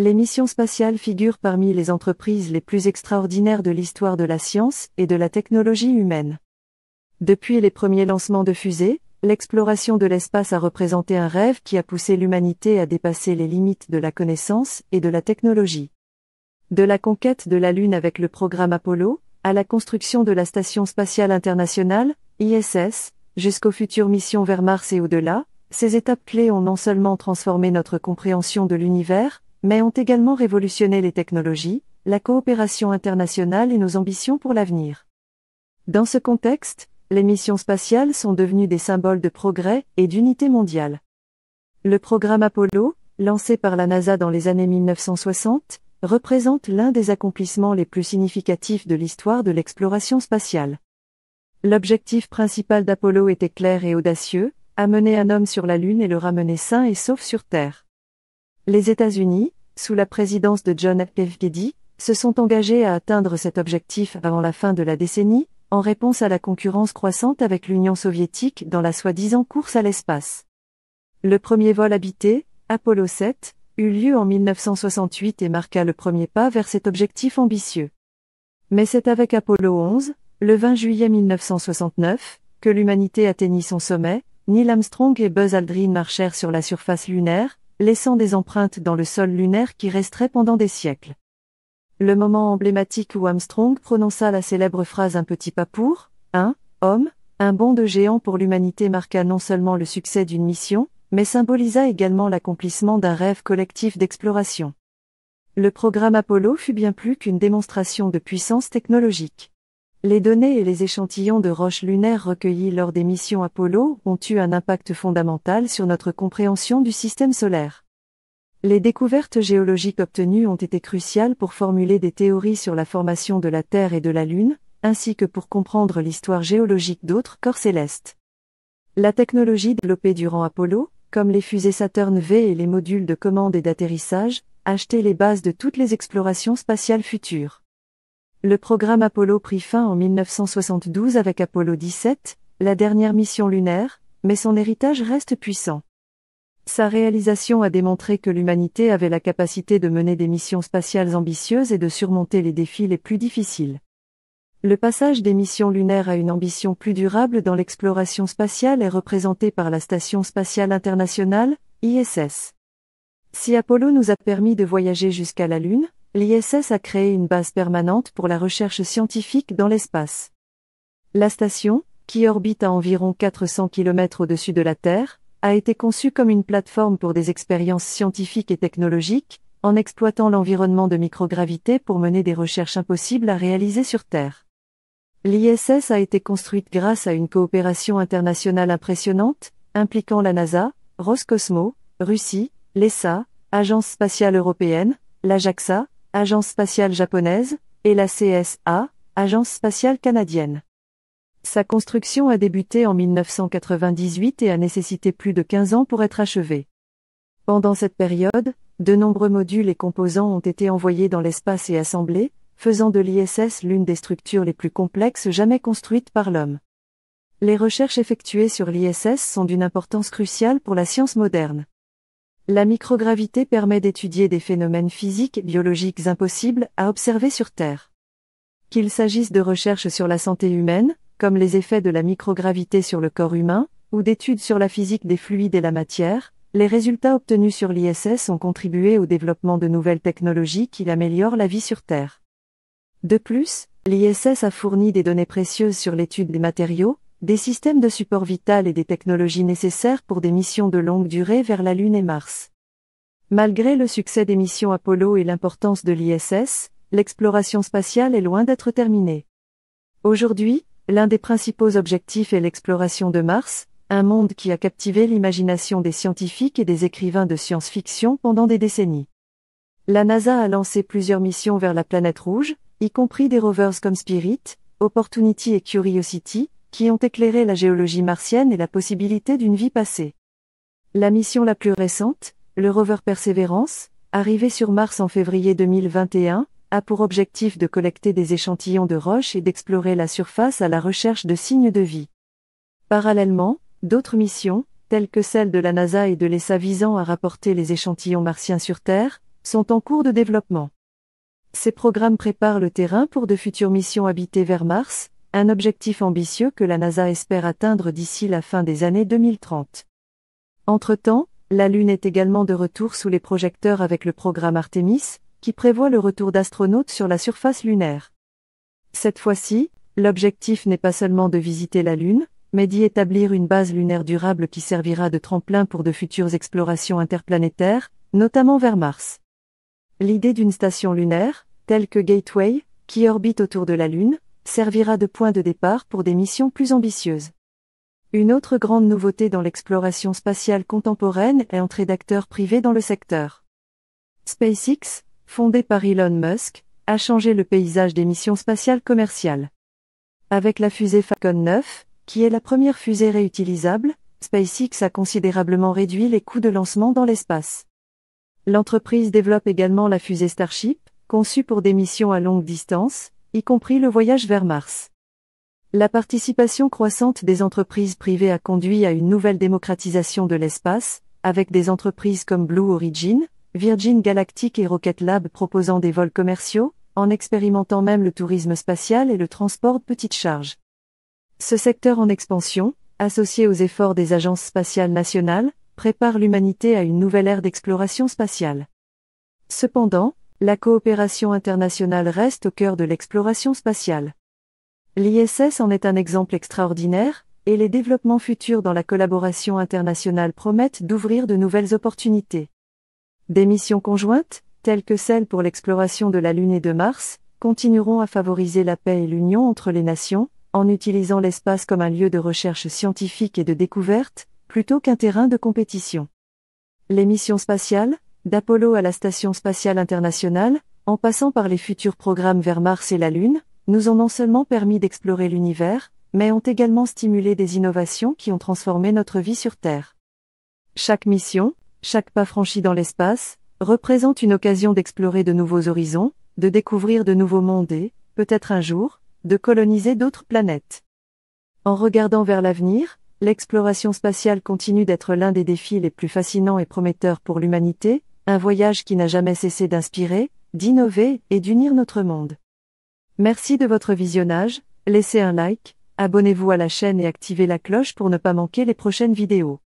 Les missions spatiales figurent parmi les entreprises les plus extraordinaires de l'histoire de la science et de la technologie humaine. Depuis les premiers lancements de fusées, l'exploration de l'espace a représenté un rêve qui a poussé l'humanité à dépasser les limites de la connaissance et de la technologie. De la conquête de la Lune avec le programme Apollo, à la construction de la Station spatiale internationale, ISS, jusqu'aux futures missions vers Mars et au-delà, ces étapes clés ont non seulement transformé notre compréhension de l'univers, mais ont également révolutionné les technologies, la coopération internationale et nos ambitions pour l'avenir. Dans ce contexte, les missions spatiales sont devenues des symboles de progrès et d'unité mondiale. Le programme Apollo, lancé par la NASA dans les années 1960, représente l'un des accomplissements les plus significatifs de l'histoire de l'exploration spatiale. L'objectif principal d'Apollo était clair et audacieux, amener un homme sur la Lune et le ramener sain et sauf sur Terre. Les États-Unis, sous la présidence de John F. Kennedy, se sont engagés à atteindre cet objectif avant la fin de la décennie, en réponse à la concurrence croissante avec l'Union soviétique dans la soi-disant course à l'espace. Le premier vol habité, Apollo 7, eut lieu en 1968 et marqua le premier pas vers cet objectif ambitieux. Mais c'est avec Apollo 11, le 20 juillet 1969, que l'humanité atteignit son sommet, Neil Armstrong et Buzz Aldrin marchèrent sur la surface lunaire, laissant des empreintes dans le sol lunaire qui resteraient pendant des siècles. Le moment emblématique où Armstrong prononça la célèbre phrase Un petit pas pour, un, homme, un bond de géant pour l'humanité marqua non seulement le succès d'une mission, mais symbolisa également l'accomplissement d'un rêve collectif d'exploration. Le programme Apollo fut bien plus qu'une démonstration de puissance technologique. Les données et les échantillons de roches lunaires recueillis lors des missions Apollo ont eu un impact fondamental sur notre compréhension du système solaire. Les découvertes géologiques obtenues ont été cruciales pour formuler des théories sur la formation de la Terre et de la Lune, ainsi que pour comprendre l'histoire géologique d'autres corps célestes. La technologie développée durant Apollo, comme les fusées Saturn V et les modules de commande et d'atterrissage, a jeté les bases de toutes les explorations spatiales futures. Le programme Apollo prit fin en 1972 avec Apollo 17, la dernière mission lunaire, mais son héritage reste puissant. Sa réalisation a démontré que l'humanité avait la capacité de mener des missions spatiales ambitieuses et de surmonter les défis les plus difficiles. Le passage des missions lunaires à une ambition plus durable dans l'exploration spatiale est représenté par la Station spatiale internationale, ISS. Si Apollo nous a permis de voyager jusqu'à la Lune, l'ISS a créé une base permanente pour la recherche scientifique dans l'espace. La station, qui orbite à environ 400 km au-dessus de la Terre, a été conçue comme une plateforme pour des expériences scientifiques et technologiques, en exploitant l'environnement de microgravité pour mener des recherches impossibles à réaliser sur Terre. L'ISS a été construite grâce à une coopération internationale impressionnante, impliquant la NASA, Roscosmo, Russie, l'ESA, Agence spatiale européenne, l'AJAXA, Agence spatiale japonaise, et la CSA, Agence spatiale canadienne. Sa construction a débuté en 1998 et a nécessité plus de 15 ans pour être achevée. Pendant cette période, de nombreux modules et composants ont été envoyés dans l'espace et assemblés, faisant de l'ISS l'une des structures les plus complexes jamais construites par l'homme. Les recherches effectuées sur l'ISS sont d'une importance cruciale pour la science moderne. La microgravité permet d'étudier des phénomènes physiques, biologiques impossibles à observer sur Terre. Qu'il s'agisse de recherches sur la santé humaine, comme les effets de la microgravité sur le corps humain, ou d'études sur la physique des fluides et la matière, les résultats obtenus sur l'ISS ont contribué au développement de nouvelles technologies qui améliorent la vie sur Terre. De plus, l'ISS a fourni des données précieuses sur l'étude des matériaux, des systèmes de support vital et des technologies nécessaires pour des missions de longue durée vers la Lune et Mars. Malgré le succès des missions Apollo et l'importance de l'ISS, l'exploration spatiale est loin d'être terminée. Aujourd'hui, l'un des principaux objectifs est l'exploration de Mars, un monde qui a captivé l'imagination des scientifiques et des écrivains de science-fiction pendant des décennies. La NASA a lancé plusieurs missions vers la planète rouge, y compris des rovers comme Spirit, Opportunity et Curiosity, qui ont éclairé la géologie martienne et la possibilité d'une vie passée. La mission la plus récente, le rover Perseverance, arrivé sur Mars en février 2021, a pour objectif de collecter des échantillons de roches et d'explorer la surface à la recherche de signes de vie. Parallèlement, d'autres missions, telles que celle de la NASA et de l'ESA visant à rapporter les échantillons martiens sur Terre, sont en cours de développement. Ces programmes préparent le terrain pour de futures missions habitées vers Mars, un objectif ambitieux que la NASA espère atteindre d'ici la fin des années 2030. Entre-temps, la Lune est également de retour sous les projecteurs avec le programme Artemis, qui prévoit le retour d'astronautes sur la surface lunaire. Cette fois-ci, l'objectif n'est pas seulement de visiter la Lune, mais d'y établir une base lunaire durable qui servira de tremplin pour de futures explorations interplanétaires, notamment vers Mars. L'idée d'une station lunaire, telle que Gateway, qui orbite autour de la Lune, servira de point de départ pour des missions plus ambitieuses. Une autre grande nouveauté dans l'exploration spatiale contemporaine est l'entrée d'acteurs privés dans le secteur. SpaceX, fondée par Elon Musk, a changé le paysage des missions spatiales commerciales. Avec la fusée Falcon 9, qui est la première fusée réutilisable, SpaceX a considérablement réduit les coûts de lancement dans l'espace. L'entreprise développe également la fusée Starship, conçue pour des missions à longue distance, y compris le voyage vers Mars. La participation croissante des entreprises privées a conduit à une nouvelle démocratisation de l'espace, avec des entreprises comme Blue Origin, Virgin Galactic et Rocket Lab proposant des vols commerciaux, en expérimentant même le tourisme spatial et le transport de petites charges. Ce secteur en expansion, associé aux efforts des agences spatiales nationales, prépare l'humanité à une nouvelle ère d'exploration spatiale. Cependant, la coopération internationale reste au cœur de l'exploration spatiale. L'ISS en est un exemple extraordinaire, et les développements futurs dans la collaboration internationale promettent d'ouvrir de nouvelles opportunités. Des missions conjointes, telles que celles pour l'exploration de la Lune et de Mars, continueront à favoriser la paix et l'union entre les nations, en utilisant l'espace comme un lieu de recherche scientifique et de découverte, plutôt qu'un terrain de compétition. Les missions spatiales, d'Apollo à la Station spatiale internationale, en passant par les futurs programmes vers Mars et la Lune, nous ont non seulement permis d'explorer l'univers, mais ont également stimulé des innovations qui ont transformé notre vie sur Terre. Chaque mission, chaque pas franchi dans l'espace, représente une occasion d'explorer de nouveaux horizons, de découvrir de nouveaux mondes et, peut-être un jour, de coloniser d'autres planètes. En regardant vers l'avenir, l'exploration spatiale continue d'être l'un des défis les plus fascinants et prometteurs pour l'humanité, un voyage qui n'a jamais cessé d'inspirer, d'innover et d'unir notre monde. Merci de votre visionnage, laissez un like, abonnez-vous à la chaîne et activez la cloche pour ne pas manquer les prochaines vidéos.